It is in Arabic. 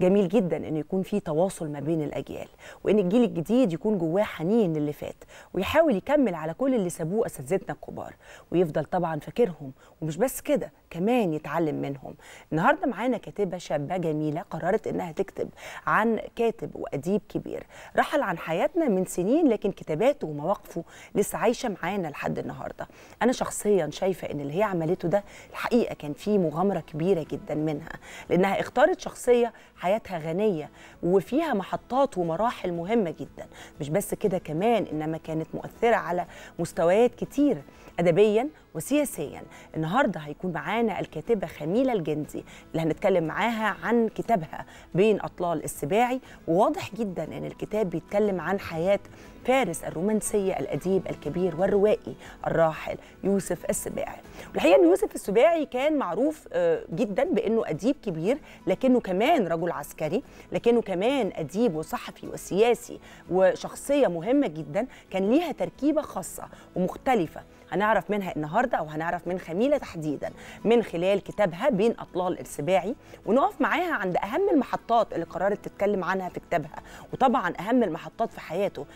جميل جدا ان يكون في تواصل ما بين الاجيال وان الجيل الجديد يكون جواه حنين للي فات ويحاول يكمل على كل اللي سابوه اساتذتنا الكبار ويفضل طبعا فاكرهم ومش بس كده كمان يتعلم منهم النهارده معانا كاتبه شابه جميله قررت انها تكتب عن كاتب واديب كبير رحل عن حياتنا من سنين لكن كتاباته ومواقفه لسه عايشه معانا لحد النهارده انا شخصيا شايفه ان اللي هي عملته ده الحقيقه كان فيه مغامره كبيره جدا منها لانها اختارت شخصيه حياتها غنيه وفيها محطات ومراحل مهمه جدا مش بس كده كمان انما كانت مؤثره على مستويات كتير ادبيا وسياسيا النهارده هيكون معانا معانا الكاتبة خميلة الجندي اللي هنتكلم معاها عن كتابها بين أطلال السباعي وواضح جدا أن الكتاب بيتكلم عن حياة فارس الرومانسية الأديب الكبير والروائي الراحل يوسف السباعي والحقيقة أن يوسف السباعي كان معروف آه، جدا بأنه أديب كبير لكنه كمان رجل عسكري لكنه كمان أديب وصحفي وسياسي وشخصية مهمة جدا كان ليها تركيبة خاصة ومختلفة هنعرف منها النهارده او هنعرف من خميله تحديدا من خلال كتابها بين اطلال السباعي ونقف معاها عند اهم المحطات اللي قررت تتكلم عنها في كتابها وطبعا اهم المحطات في حياته